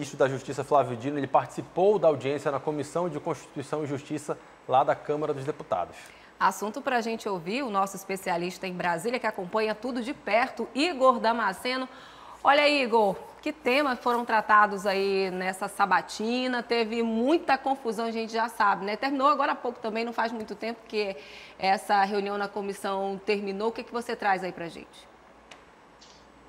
ministro da Justiça Flávio Dino, ele participou da audiência na Comissão de Constituição e Justiça lá da Câmara dos Deputados. Assunto para a gente ouvir, o nosso especialista em Brasília que acompanha tudo de perto, Igor Damasceno. Olha, aí Igor, que temas foram tratados aí nessa sabatina? Teve muita confusão, a gente já sabe, né? Terminou agora há pouco também, não faz muito tempo que essa reunião na comissão terminou. O que, é que você traz aí para a gente?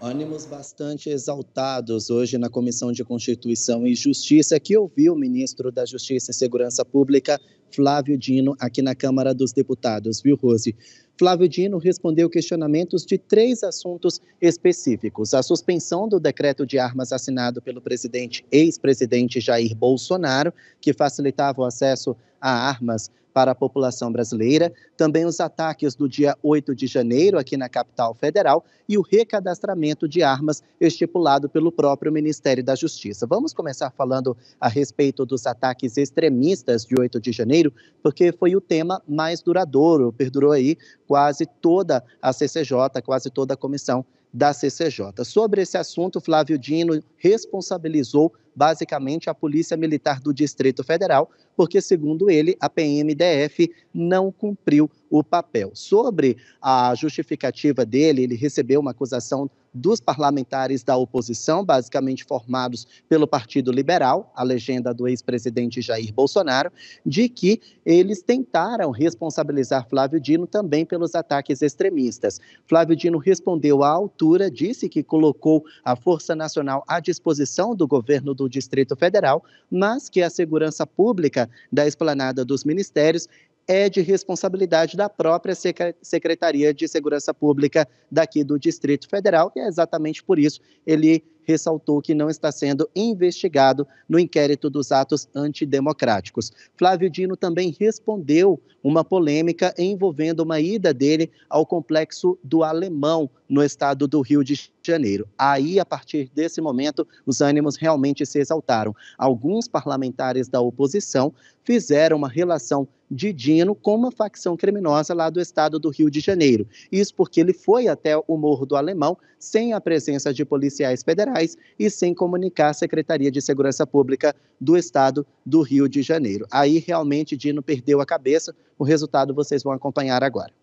ânimos bastante exaltados hoje na Comissão de Constituição e Justiça, que ouviu o ministro da Justiça e Segurança Pública, Flávio Dino, aqui na Câmara dos Deputados, viu, Rose? Flávio Dino respondeu questionamentos de três assuntos específicos: a suspensão do decreto de armas assinado pelo presidente ex-presidente Jair Bolsonaro, que facilitava o acesso a armas para a população brasileira, também os ataques do dia 8 de janeiro aqui na capital federal e o recadastramento de armas estipulado pelo próprio Ministério da Justiça. Vamos começar falando a respeito dos ataques extremistas de 8 de janeiro, porque foi o tema mais duradouro, perdurou aí quase toda a CCJ, quase toda a comissão da CCJ. Sobre esse assunto, Flávio Dino responsabilizou basicamente a Polícia Militar do Distrito Federal, porque, segundo ele, a PMDF não cumpriu o papel. Sobre a justificativa dele, ele recebeu uma acusação dos parlamentares da oposição, basicamente formados pelo Partido Liberal, a legenda do ex-presidente Jair Bolsonaro, de que eles tentaram responsabilizar Flávio Dino também pelos ataques extremistas. Flávio Dino respondeu à altura, disse que colocou a Força Nacional à disposição do governo do Distrito Federal, mas que a segurança pública da esplanada dos ministérios é de responsabilidade da própria Secretaria de Segurança Pública daqui do Distrito Federal, e é exatamente por isso ele ressaltou que não está sendo investigado no inquérito dos atos antidemocráticos. Flávio Dino também respondeu uma polêmica envolvendo uma ida dele ao complexo do Alemão, no estado do Rio de Janeiro. Aí, a partir desse momento, os ânimos realmente se exaltaram. Alguns parlamentares da oposição fizeram uma relação de Dino com uma facção criminosa lá do estado do Rio de Janeiro. Isso porque ele foi até o Morro do Alemão sem a presença de policiais federais e sem comunicar à Secretaria de Segurança Pública do estado do Rio de Janeiro. Aí realmente Dino perdeu a cabeça. O resultado vocês vão acompanhar agora.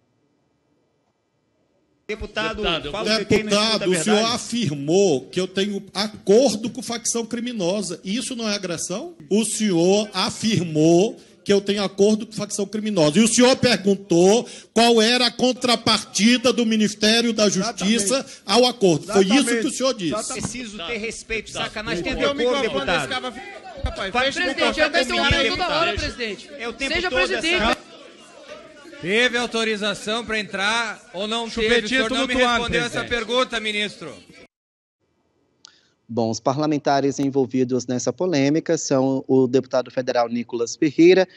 Deputado, deputado, deputado é o senhor afirmou que eu tenho acordo com facção criminosa. Isso não é agressão? O senhor afirmou que eu tenho acordo com facção criminosa. E o senhor perguntou qual era a contrapartida do Ministério da Justiça Exatamente. ao acordo. Exatamente. Foi isso que o senhor disse. Exatamente. Preciso ter respeito, sacanagem. Tem acordo, deputado. Cara... Rapaz, presidente, eu interrompo toda hora, presidente. É Seja presidente. Essa... Teve autorização para entrar ou não Chupetito teve? O senhor não me respondeu essa pergunta, ministro. Bom, os parlamentares envolvidos nessa polêmica são o deputado federal Nicolas Ferreira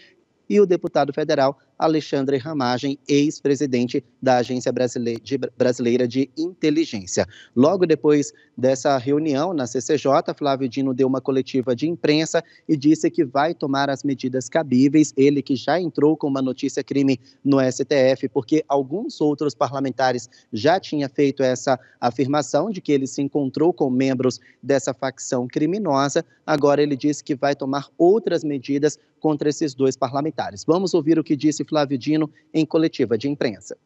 e o deputado federal Alexandre Ramagem, ex-presidente da Agência Brasileira de Inteligência. Logo depois dessa reunião na CCJ, Flávio Dino deu uma coletiva de imprensa e disse que vai tomar as medidas cabíveis. Ele que já entrou com uma notícia crime no STF, porque alguns outros parlamentares já tinha feito essa afirmação de que ele se encontrou com membros dessa facção criminosa. Agora ele disse que vai tomar outras medidas contra esses dois parlamentares. Vamos ouvir o que disse Flávio Dino em coletiva de imprensa.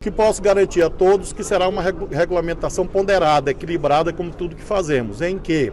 Que posso garantir a todos que será uma regulamentação ponderada, equilibrada, como tudo que fazemos, em que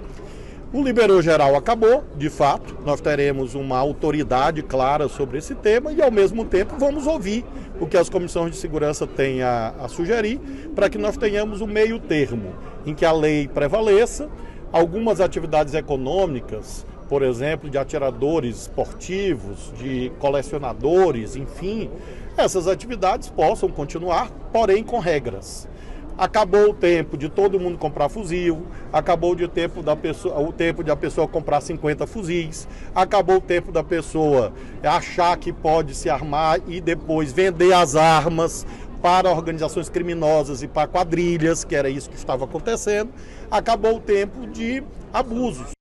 o liberou geral acabou, de fato, nós teremos uma autoridade clara sobre esse tema e, ao mesmo tempo, vamos ouvir o que as comissões de segurança têm a, a sugerir para que nós tenhamos um meio termo em que a lei prevaleça, algumas atividades econômicas por exemplo, de atiradores esportivos, de colecionadores, enfim, essas atividades possam continuar, porém com regras. Acabou o tempo de todo mundo comprar fuzil, acabou de tempo da pessoa, o tempo de a pessoa comprar 50 fuzis, acabou o tempo da pessoa achar que pode se armar e depois vender as armas para organizações criminosas e para quadrilhas, que era isso que estava acontecendo, acabou o tempo de abusos.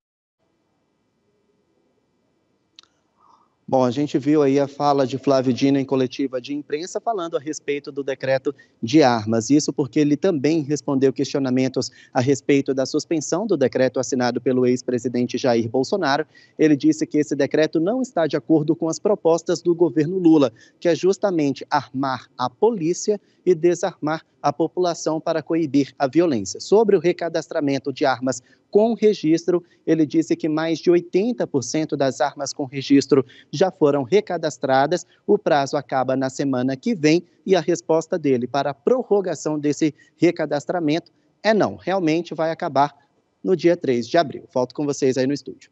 Bom, a gente viu aí a fala de Flávio Dino em coletiva de imprensa falando a respeito do decreto de armas. Isso porque ele também respondeu questionamentos a respeito da suspensão do decreto assinado pelo ex-presidente Jair Bolsonaro. Ele disse que esse decreto não está de acordo com as propostas do governo Lula, que é justamente armar a polícia e desarmar a população para coibir a violência. Sobre o recadastramento de armas com registro, ele disse que mais de 80% das armas com registro já foram recadastradas. O prazo acaba na semana que vem e a resposta dele para a prorrogação desse recadastramento é não, realmente vai acabar no dia 3 de abril. Volto com vocês aí no estúdio.